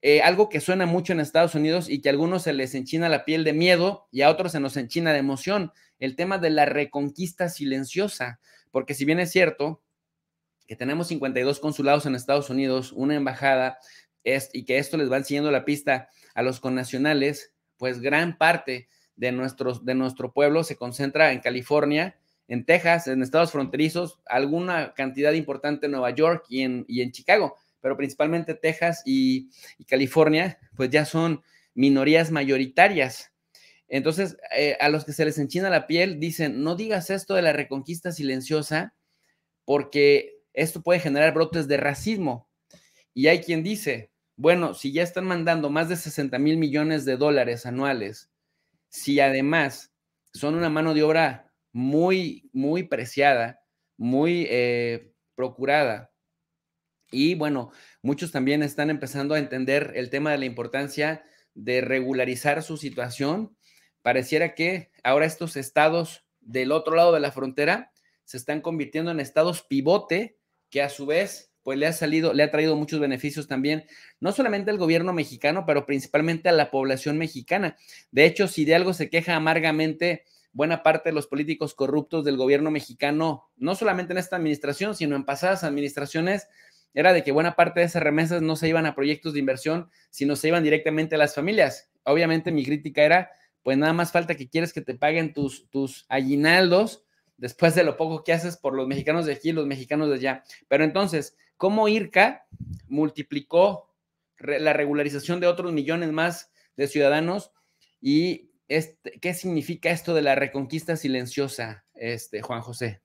Eh, algo que suena mucho en Estados Unidos y que a algunos se les enchina la piel de miedo y a otros se nos enchina de emoción, el tema de la reconquista silenciosa, porque si bien es cierto que tenemos 52 consulados en Estados Unidos, una embajada, es, y que esto les va siguiendo la pista a los connacionales, pues gran parte de, nuestros, de nuestro pueblo se concentra en California, en Texas, en estados fronterizos, alguna cantidad importante en Nueva York y y en Chicago pero principalmente Texas y, California, pues ya son minorías mayoritarias. Entonces, eh, a los que se les enchina la piel, dicen, no digas esto de la reconquista silenciosa, porque esto puede generar brotes de racismo. Y hay quien dice, bueno, si ya están mandando más de 60 mil millones de dólares anuales, si además son una mano de obra muy, muy preciada, muy eh, procurada, y bueno, muchos también están empezando a entender el tema de la importancia de regularizar su situación. Pareciera que ahora estos estados del otro lado de la frontera se están convirtiendo en estados pivote que a su vez pues le ha salido, le ha traído muchos beneficios también, no solamente al gobierno mexicano, pero principalmente a la población mexicana. De hecho, si de algo se queja amargamente buena parte de los políticos corruptos del gobierno mexicano, no solamente en esta administración, sino en pasadas administraciones, era de que buena parte de esas remesas no se iban a proyectos de inversión, sino se iban directamente a las familias. Obviamente mi crítica era, pues nada más falta que quieres que te paguen tus, tus aguinaldos después de lo poco que haces por los mexicanos de aquí y los mexicanos de allá. Pero entonces, ¿cómo IRCA multiplicó la regularización de otros millones más de ciudadanos? ¿Y este, qué significa esto de la reconquista silenciosa, este, Juan José?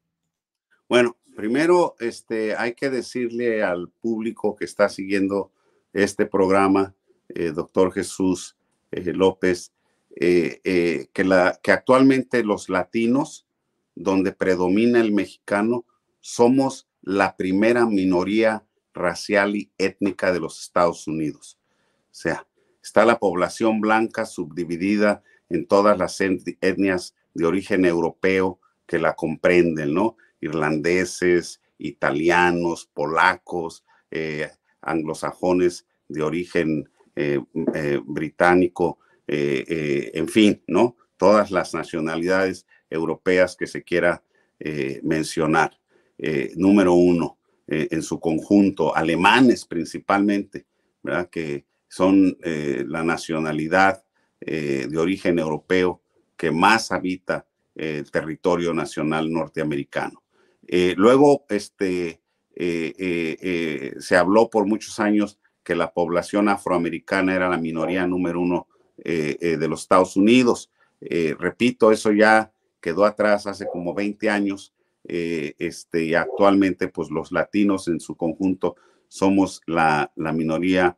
Bueno, Primero, este, hay que decirle al público que está siguiendo este programa, eh, doctor Jesús eh, López, eh, que, que actualmente los latinos, donde predomina el mexicano, somos la primera minoría racial y étnica de los Estados Unidos. O sea, está la población blanca subdividida en todas las etnias de origen europeo que la comprenden, ¿no? irlandeses, italianos, polacos, eh, anglosajones de origen eh, eh, británico, en fin, ¿no? Todas las nacionalidades europeas que se quiera mencionar. número uno, en su conjunto, alemanes principalmente, ¿verdad? Que son la nacionalidad de origen europeo que más habita el territorio nacional norteamericano. Eh, luego, este, eh, eh, se habló por muchos años que la población afroamericana era la minoría número uno de los Estados Unidos. repito, eso ya quedó atrás hace como 20 años. este, y actualmente, pues los latinos en su conjunto somos la, minoría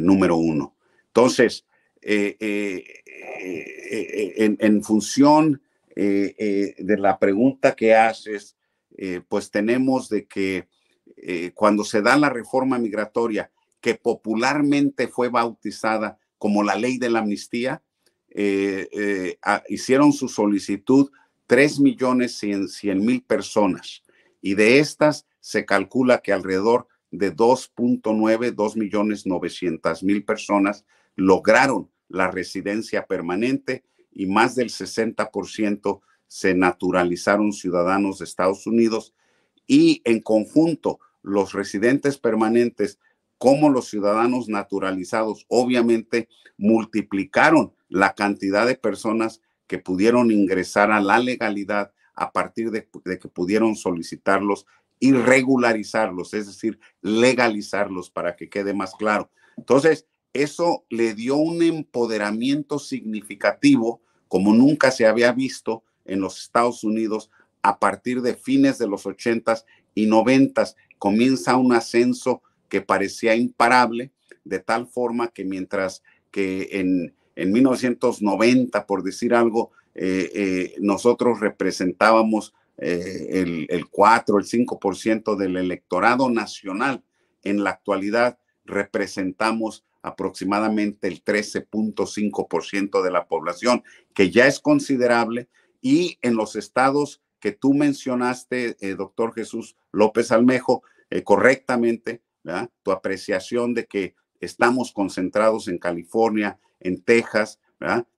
número uno. Entonces, en, función de la pregunta que haces eh, pues tenemos de que eh, cuando se da la reforma migratoria, que popularmente fue bautizada como la ley de la amnistía, eh, ah, hicieron su solicitud 3 millones mil personas y de estas se calcula que alrededor de 2.9, millones mil personas lograron la residencia permanente y más del 60% se naturalizaron ciudadanos de Estados Unidos y en conjunto los residentes permanentes como los ciudadanos naturalizados obviamente multiplicaron la cantidad de personas que pudieron ingresar a la legalidad a partir de, que pudieron solicitarlos y regularizarlos, es decir, legalizarlos para que quede más claro. Entonces, eso le dio un empoderamiento significativo como nunca se había visto en los Estados Unidos a partir de fines de los 80 y 90 Comienza un ascenso que parecía imparable, de tal forma que mientras que en, en 1990, por decir algo, eh, eh, nosotros representábamos eh, el, el 4, el 5% del electorado nacional, en la actualidad representamos aproximadamente el 13.5% de la población, que ya es considerable y en los estados que tú mencionaste, eh, doctor Jesús López Almejo, eh, correctamente, tu apreciación de que estamos concentrados en California, en Texas,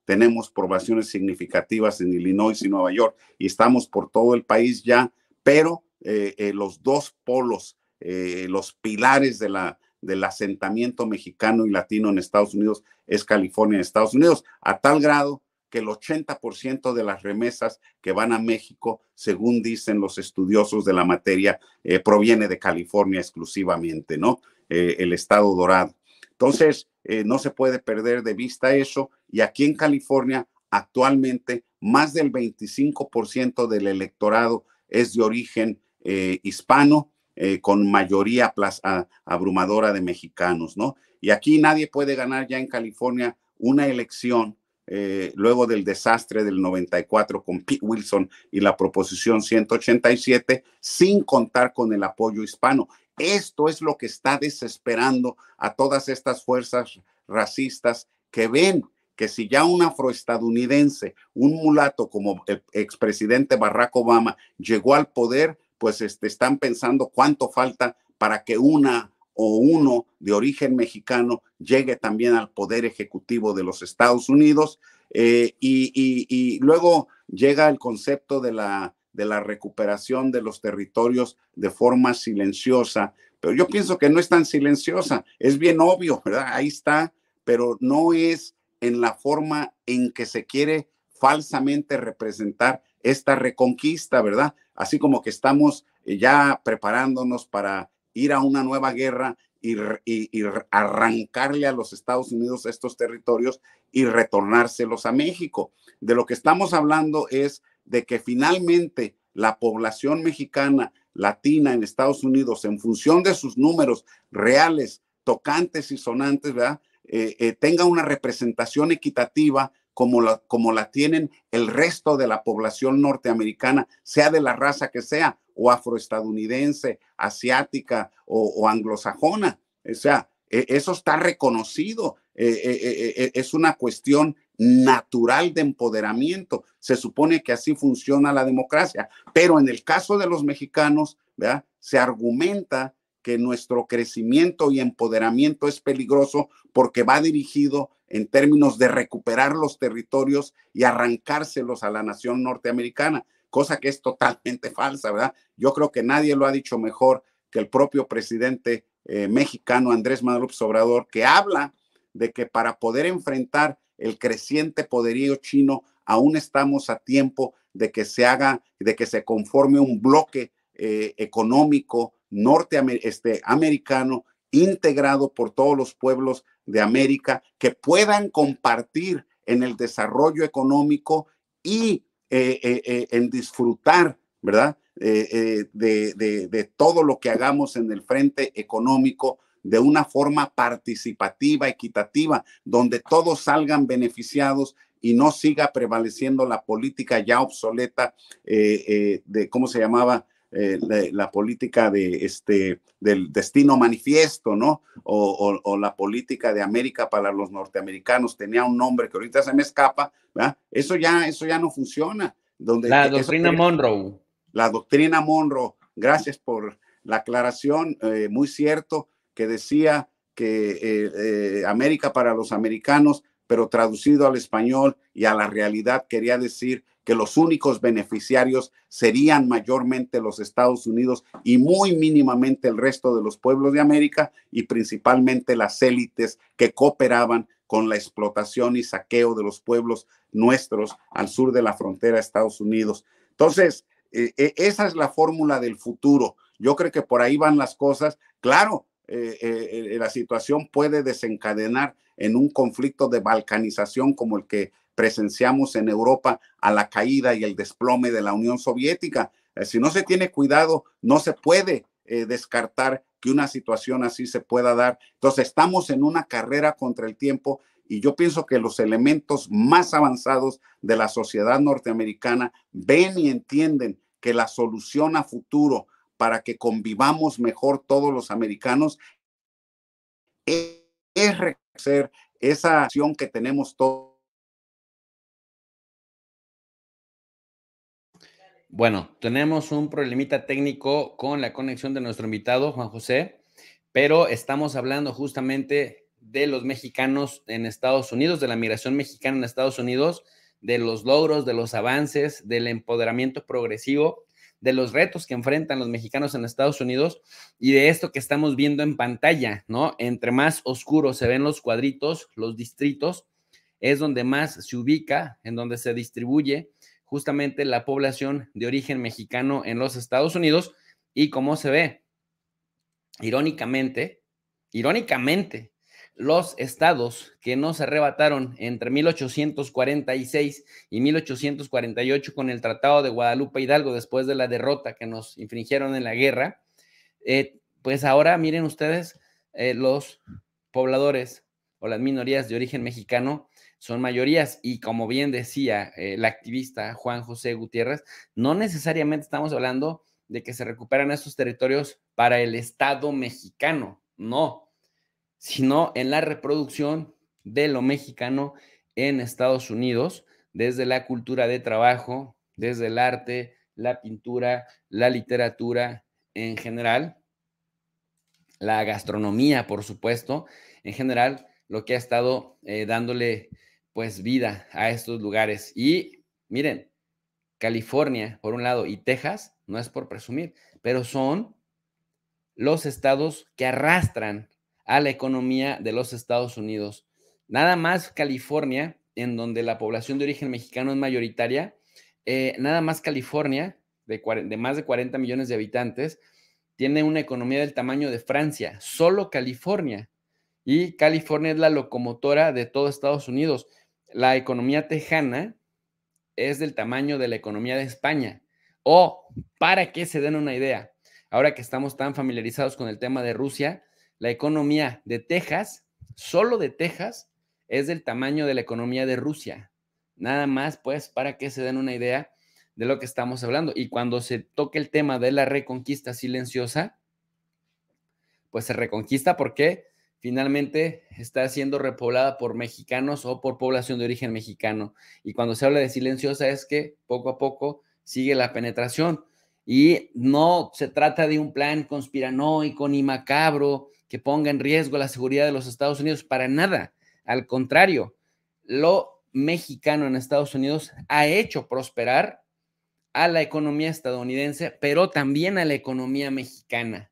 tenemos probaciones significativas en Illinois y Nueva York y estamos por todo el país ya, pero eh, los dos polos, los pilares del asentamiento mexicano y latino en Estados Unidos es California en Estados Unidos, a tal grado el 80% de las remesas que van a México, según dicen los estudiosos de la materia, eh, proviene de California exclusivamente, ¿no? Eh, el estado dorado. Entonces, eh, no se puede perder de vista eso. Y aquí en California, actualmente, más del 25% del electorado es de origen hispano, con mayoría abrumadora de mexicanos, ¿no? Y aquí nadie puede ganar ya en California una elección eh, luego del desastre del 94 con Pete Wilson y la proposición 187, sin contar con el apoyo hispano. Esto es lo que está desesperando a todas estas fuerzas racistas que ven que si ya un afroestadounidense, un mulato como el expresidente Barack Obama llegó al poder, pues este, están pensando cuánto falta para que una o uno de origen mexicano llegue también al poder ejecutivo de los Estados Unidos. Eh, y, luego llega el concepto de la, de la recuperación de los territorios de forma silenciosa, pero yo pienso que no es tan silenciosa, es bien obvio, ¿verdad? Ahí está, pero no es en la forma en que se quiere falsamente representar esta reconquista, ¿verdad? Así como que estamos eh, ya preparándonos para ir a una nueva guerra y, arrancarle a los Estados Unidos estos territorios y retornárselos a México. De lo que estamos hablando es de que finalmente la población mexicana latina en Estados Unidos, en función de sus números reales, tocantes y sonantes, ¿verdad? Eh, eh, tenga una representación equitativa como la, como la tienen el resto de la población norteamericana, sea de la raza que sea, o afroestadounidense, asiática o, anglosajona. O sea, e, eso está reconocido, e, e, es una cuestión natural de empoderamiento. Se supone que así funciona la democracia, pero en el caso de los mexicanos, se argumenta que nuestro crecimiento y empoderamiento es peligroso porque va dirigido en términos de recuperar los territorios y arrancárselos a la nación norteamericana, cosa que es totalmente falsa, ¿verdad? Yo creo que nadie lo ha dicho mejor que el propio presidente eh, mexicano Andrés Manuel Sobrador, Obrador, que habla de que para poder enfrentar el creciente poderío chino, aún estamos a tiempo de que se haga, de que se conforme un bloque eh, económico norteamericano este, integrado por todos los pueblos de América que puedan compartir en el desarrollo económico y eh, eh, eh, en disfrutar, ¿verdad? de, todo lo que hagamos en el frente económico de una forma participativa, equitativa, donde todos salgan beneficiados y no siga prevaleciendo la política ya obsoleta de, ¿cómo se llamaba? Eh, la, política de este, del destino manifiesto, ¿no? O, la política de América para los norteamericanos, tenía un nombre que ahorita se me escapa, ¿verdad? Eso ya, eso ya no funciona. Donde la doctrina Monroe. La doctrina Monroe, gracias por la aclaración, eh, muy cierto, que decía que eh, América para los americanos pero traducido al español y a la realidad quería decir que los únicos beneficiarios serían mayormente los Estados Unidos y muy mínimamente el resto de los pueblos de América y principalmente las élites que cooperaban con la explotación y saqueo de los pueblos nuestros al sur de la frontera de Estados Unidos. Entonces, eh, eh, esa es la fórmula del futuro. Yo creo que por ahí van las cosas. Claro, eh, eh, eh, la situación puede desencadenar en un conflicto de balcanización como el que presenciamos en Europa a la caída y el desplome de la Unión Soviética. si no se tiene cuidado, no se puede descartar que una situación así se pueda dar. Entonces, estamos en una carrera contra el tiempo y yo pienso que los elementos más avanzados de la sociedad norteamericana ven y entienden que la solución a futuro para que convivamos mejor todos los americanos es, reconocer esa acción que tenemos todos. Bueno, tenemos un problemita técnico con la conexión de nuestro invitado, Juan José, pero estamos hablando justamente de los mexicanos en Estados Unidos, de la migración mexicana en Estados Unidos, de los logros, de los avances, del empoderamiento progresivo de los retos que enfrentan los mexicanos en Estados Unidos y de esto que estamos viendo en pantalla, ¿no? Entre más oscuros se ven los cuadritos, los distritos, es donde más se ubica, en donde se distribuye justamente la población de origen mexicano en los Estados Unidos y cómo se ve. Irónicamente, irónicamente, los estados que nos arrebataron entre 1846 y 1848 con el Tratado de Guadalupe Hidalgo después de la derrota que nos infringieron en la guerra, eh, pues ahora miren ustedes, eh, los pobladores o las minorías de origen mexicano son mayorías y como bien decía eh, el activista Juan José Gutiérrez, no necesariamente estamos hablando de que se recuperan estos territorios para el Estado mexicano, no, sino en la reproducción de lo mexicano en Estados Unidos, desde la cultura de trabajo, desde el arte, la pintura, la literatura en general, la gastronomía, por supuesto, en general, lo que ha estado eh, dándole pues vida a estos lugares. Y miren, California, por un lado, y Texas, no es por presumir, pero son los estados que arrastran a la economía de los Estados Unidos. Nada más California, en donde la población de origen mexicano es mayoritaria, eh, nada más California, de, más de 40 millones de habitantes, tiene una economía del tamaño de Francia, solo California. Y California es la locomotora de todo Estados Unidos. La economía tejana es del tamaño de la economía de España. O, para que se den una idea, ahora que estamos tan familiarizados con el tema de Rusia, la economía de Texas, solo de Texas, es del tamaño de la economía de Rusia. Nada más, pues, para que se den una idea de lo que estamos hablando. Y cuando se toque el tema de la reconquista silenciosa, pues se reconquista porque finalmente está siendo repoblada por mexicanos o por población de origen mexicano. Y cuando se habla de silenciosa es que poco a poco sigue la penetración. Y no se trata de un plan conspiranoico ni macabro, que ponga en riesgo la seguridad de los Estados Unidos, para nada. Al contrario, lo mexicano en Estados Unidos ha hecho prosperar a la economía estadounidense, pero también a la economía mexicana.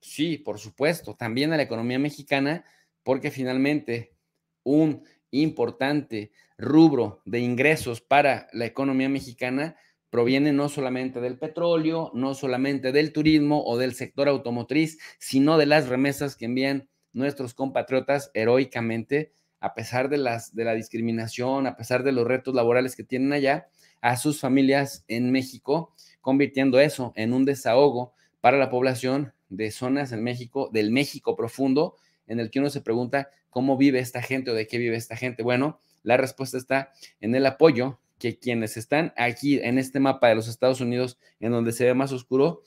Sí, por supuesto, también a la economía mexicana, porque finalmente un importante rubro de ingresos para la economía mexicana proviene no solamente del petróleo, no solamente del turismo o del sector automotriz, sino de las remesas que envían nuestros compatriotas heroicamente, a pesar de, las, de la discriminación, a pesar de los retos laborales que tienen allá, a sus familias en México, convirtiendo eso en un desahogo para la población de zonas en México, del México profundo, en el que uno se pregunta cómo vive esta gente o de qué vive esta gente. Bueno, la respuesta está en el apoyo que quienes están aquí en este mapa de los Estados Unidos, en donde se ve más oscuro,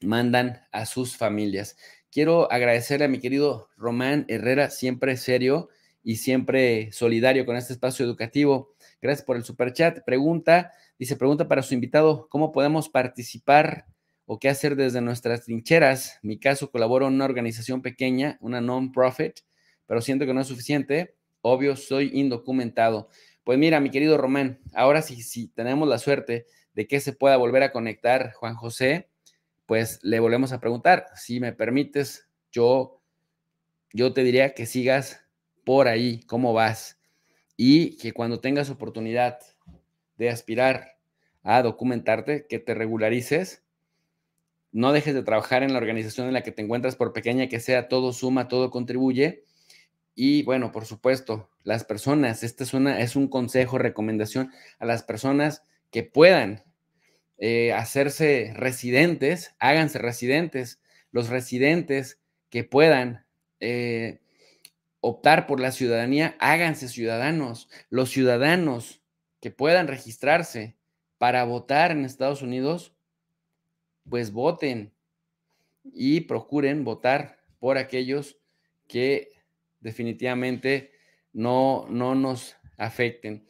mandan a sus familias. Quiero agradecerle a mi querido Román Herrera, siempre serio y siempre solidario con este espacio educativo. Gracias por el chat. Pregunta, dice, pregunta para su invitado, ¿cómo podemos participar o qué hacer desde nuestras trincheras? mi caso, colaboro en una organización pequeña, una non-profit, pero siento que no es suficiente. Obvio, soy indocumentado. Pues mira, mi querido Román, ahora sí, si tenemos la suerte de que se pueda volver a conectar Juan José, pues le volvemos a preguntar. Si me permites, yo, yo te diría que sigas por ahí, cómo vas, y que cuando tengas oportunidad de aspirar a documentarte, que te regularices, no dejes de trabajar en la organización en la que te encuentras, por pequeña que sea, todo suma, todo contribuye, y bueno, por supuesto, las personas, este es, es un consejo, recomendación a las personas que puedan eh, hacerse residentes, háganse residentes, los residentes que puedan eh, optar por la ciudadanía, háganse ciudadanos, los ciudadanos que puedan registrarse para votar en Estados Unidos, pues voten y procuren votar por aquellos que definitivamente no, no nos afecten.